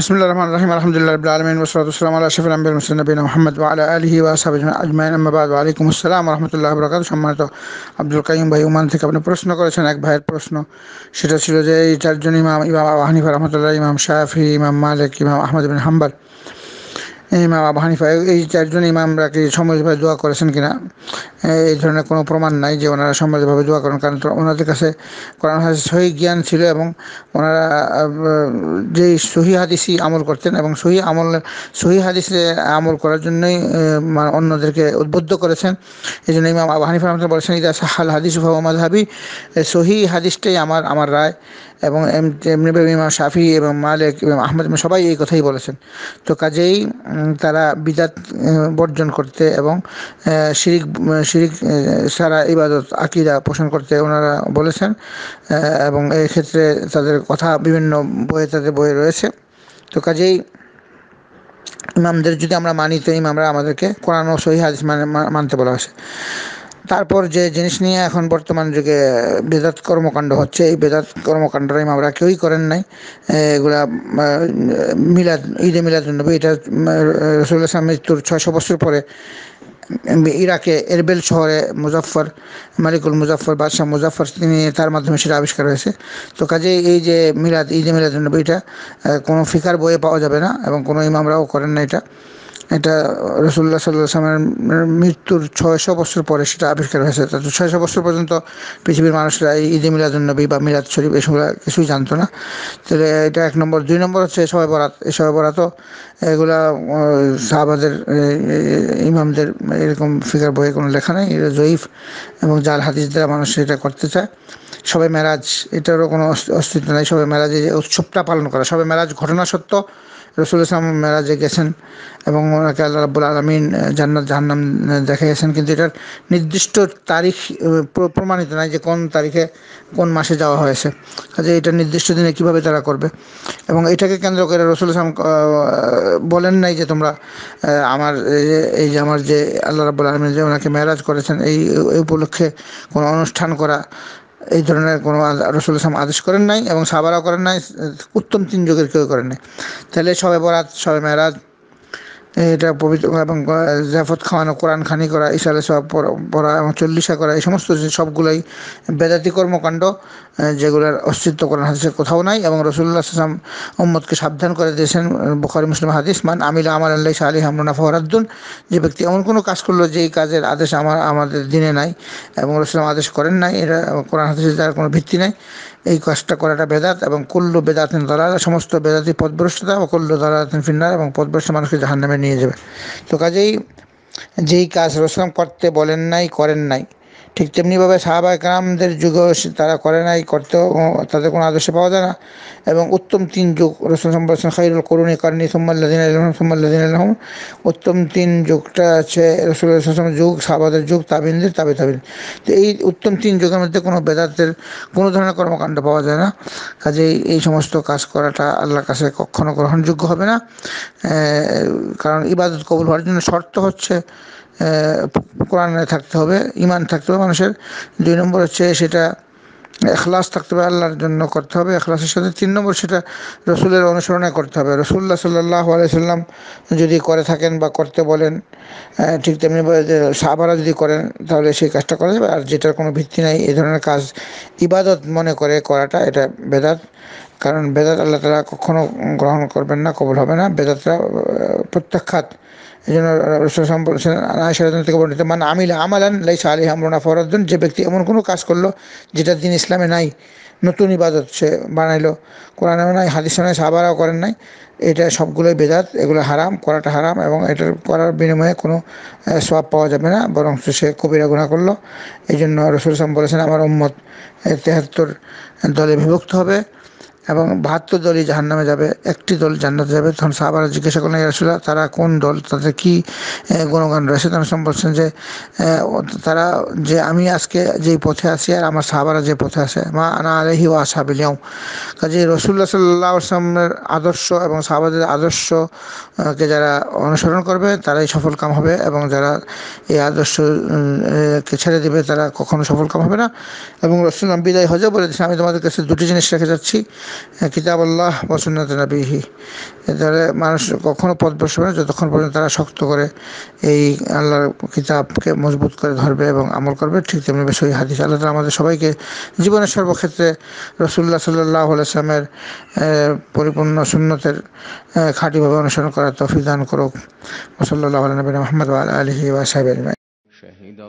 بسم الله الرحمن الرحيم الحمد لله رب العالمين والصلاة والسلام على أشرف الأنبياء والمرسلين نبينا محمد وعلى آله وأصحابه أجمعين أما بعد وعليكم السلام ورحمة الله وبركاته সম্মানিত عبد কাইম ভাই ওমান থেকে আপনি প্রশ্ন করেছেন এক ভাইয়ের প্রশ্ন সেটা ছিল যে এই চারজন ইমাম ইমাম আবু হানিফা রহমতুল্লাহ ইমাম শাফি ইমাম মালিক ইমাম আহমদ বিন হাম্বল ইমাম আবু হানিফা এই চারজন ইমামরা কি সমাজভাবে দোয়া করেছেন কিনা এই ধরনের কোনো প্রমাণ নাই যে ওনারা সমজভাবে দোয়া করেন কারণ ওনাদের কাছে কোরআন হাদিস সহি জ্ঞান ছিল এবং ওনারা যেই সহি হাদিসই আমল করতেন এবং সহি আমল সহি হাদিসে আমল করার জন্যই অন্যদেরকে উদ্বুদ্ধ করেছেন এই জন্য ইমাম আবু হানিফা রহমতুল্লাহ বলেছেন ইদা সাহাল হাদিস ভাবি সহি হাদিসটাই আমার আমার রায় এবং এমনিভাবে ইমাম শাফি এবং মালিক এবং আহমদ সবাই এই কথাই বলেছেন তো কাজেই তারা বিদাত বর্জন করতে এবং শিরিক শিরিক সারা ইবাদত আকিদা পোষণ করতে ওনারা বলেছেন এবং ক্ষেত্রে তাদের কথা বিভিন্ন বইয়ে তাদের বইয়ে রয়েছে তো কাজেই ইমামদের যদি আমরা মানি তো ইমামরা আমাদেরকে কোরআন ও সহি হাদিস মানে মানতে বলা হয়েছে তারপর যে জিনিস নিয়ে এখন বর্তমান যুগে বেদাত কর্মকাণ্ড হচ্ছে এই বেদাত কর্মকাণ্ডের আমরা কেউই করেন নাই এগুলা মিলাদ ঈদে মিলাদ নবী এটা রসুল মৃত্যুর ছয়শো বছর পরে ইরাকে এরবেল শহরে মুজাফর মালিকুল মুজাফর বাদশাহ মুজাফর তিনি তার মাধ্যমে সেটা আবিষ্কার হয়েছে তো কাজে এই যে মিলাদ ঈদে মিলাদ নবী এটা কোনো ফিকার বইয়ে পাওয়া যাবে না এবং কোনো ইমামরাও করেন না এটা এটা রসুল্লাহ সাল্লামের মৃত্যুর ছয়শো বছর পরে সেটা আবিষ্কার হয়েছে তো ছয়শো বছর পর্যন্ত পৃথিবীর মানুষরা এই ঈদে মিলাদুন্নবী বা মিলাদ শরীফ এসবগুলো কিছুই জানতো না তাহলে এটা এক নম্বর দুই নম্বর হচ্ছে সবাই বরাত এই সবাই বরাতও এগুলা সাহাবাদের ইমামদের এরকম ফিগার বইয়ে কোনো লেখা নেই এটা জয়ীফ এবং জাল হাদিস দ্বারা মানুষ এটা করতে চায় সবাই মেরাজ এটারও কোনো অস্তিত্ব নেই সবাই মেরাজ এই উৎসবটা পালন করা সবাই মেরাজ ঘটনা সত্য রসুল ইসলাম মেরাজে গেছেন এবং ওনাকে আল্লাহ রাবুল আলমিন জান্নাত জাহান্নাম দেখে গেছেন কিন্তু এটার নির্দিষ্ট তারিখ প্রমাণিত নাই যে কোন তারিখে কোন মাসে যাওয়া হয়েছে কাজে এটা নির্দিষ্ট দিনে কিভাবে তারা করবে এবং এটাকে কেন্দ্র করে রসুল ইসলাম বলেন নাই যে তোমরা আমার এই যে আমার যে আল্লাহ রাবুল আলমিন যে ওনাকে মেরাজ করেছেন এই উপলক্ষে কোনো অনুষ্ঠান করা এই ধরনের কোনো রসুল ইসলাম আদেশ করেন নাই এবং সাবারাও করেন নাই উত্তম তিন যুগের কেউ করেন নাই তাহলে সবে বরাত সবে মেরাজ এটা পবিত্র এবং জাফত খাওয়ানো কোরআন খানি করা ইশালে সব পড়া এবং চল্লিশা করা এই সমস্ত সবগুলোই বেদাতি কর্মকাণ্ড যেগুলোর অস্তিত্ব কোরআন হাদিসের কোথাও নাই এবং রসুল্লাহ সাল্লাম উম্মদকে সাবধান করে দিয়েছেন বখারি মুসলিম হাদিস মান আমিল আমার আল্লাহ আলী হামরুনা ফরাদ্দুন যে ব্যক্তি এমন কোনো কাজ করলো যে কাজের আদেশ আমার আমাদের দিনে নাই এবং রসুলাম আদেশ করেন নাই এটা কোরআন হাদিসের তার কোনো ভিত্তি নাই এই কাজটা করাটা বেদাত এবং কুল্লু বেদাতিন দলাল সমস্ত বেদাতি পদভ্রষ্টতা ও কুল্লু দলালাতিন ফিন্নার এবং পদভ্রষ্ট মানুষকে জাহান নামে নিয়ে যাবে তো কাজেই যেই কাজ রসলাম করতে বলেন নাই করেন নাই ঠিক তেমনিভাবে সাহাবা রামদের যুগেও তারা করে নাই করতেও তাদের কোনো আদর্শ পাওয়া যায় না এবং উত্তম তিন যুগ রসুল সম্পর্ক খাইরুল করুণী কারণী সোম্মাল্লাদিন আলহম সোম্মাল্লাদিন আলহম উত্তম তিন যুগটা আছে রসুল যুগ সাহাবাদের যুগ তাবিনদের তাবে তাবিন তো এই উত্তম তিন যুগের মধ্যে কোনো বেদাতের কোনো ধরনের কর্মকাণ্ড পাওয়া যায় না কাজেই এই সমস্ত কাজ করাটা আল্লাহর কাছে কখনো গ্রহণযোগ্য হবে না কারণ ইবাদত কবুল হওয়ার জন্য শর্ত হচ্ছে কোরআনে থাকতে হবে ইমান থাকতে হবে মানুষের দুই নম্বর হচ্ছে সেটা এখলাস থাকতে হবে আল্লাহর জন্য করতে হবে এখলাসের সাথে তিন নম্বর সেটা রসুলের অনুসরণে করতে হবে রসুল্লাহ সাল্লাহ আলাইসাল্লাম যদি করে থাকেন বা করতে বলেন ঠিক তেমনি সাহাবারা যদি করেন তাহলে সেই কাজটা করা যাবে আর যেটার কোনো ভিত্তি নাই এই ধরনের কাজ ইবাদত মনে করে করাটা এটা বেদাত কারণ বেদাত আল্লাহ তালা কখনও গ্রহণ করবেন না কবল হবে না বেদাতরা প্রত্যাখ্যাত এই জন্য থেকে বর্ণিত মানে আমিল আমালান লাইসা আলী হামরুনা ফরাজন যে ব্যক্তি এমন কোনো কাজ করলো যেটা দিন ইসলামে নাই নতুন ইবাদত সে বানাইলো কোরআনেও নাই হাদিসও নাই সাহাবারাও করেন নাই এটা সবগুলোই বেদাত এগুলো হারাম করাটা হারাম এবং এটার করার বিনিময়ে কোনো সব পাওয়া যাবে না বরং সে কবিরা গুণা করলো এই জন্য রসুল সাম বলেছেন আমার উম্মত তেহাত্তর দলে বিভক্ত হবে এবং বাহাত্তর দলই জাহান্নামে যাবে একটি দল জান্নাতে যাবে তখন সাহাবারা জিজ্ঞাসা করলেন ইয়ারসুল্লাহ তারা কোন দল তাদের কি গুণগান রয়েছে তখন বলছেন যে তারা যে আমি আজকে যেই পথে আছি আর আমার সাহাবারা যে পথে আছে মা আনা আলহি ও আসাবিলিয়াও কাজে রসুল্লাহ সাল্লা আসলামের আদর্শ এবং সাহাবাদের আদর্শকে যারা অনুসরণ করবে তারাই সফল কাম হবে এবং যারা এই আদর্শকে ছেড়ে দেবে তারা কখনো সফল কাম হবে না এবং রসুল বিদায় হজে বলে আমি তোমাদের কাছে দুটি জিনিস রেখে যাচ্ছি কিতাব আল্লাহ বসুন্নাত নাবিহি তাহলে মানুষ কখনো পথ বসবে না যতক্ষণ পর্যন্ত তারা শক্ত করে এই আল্লাহর কিতাবকে মজবুত করে ধরবে এবং আমল করবে ঠিক তেমনি সই হাদিস আল্লাহ তালা আমাদের সবাইকে জীবনের সর্বক্ষেত্রে রসুল্লাহ সাল্লাহ আলসালামের পরিপূর্ণ সুন্নতের খাঁটিভাবে অনুসরণ করার তফি দান করুক রসল্লাহ নবী মোহাম্মদ আলহি ওয়া সাহেব شهد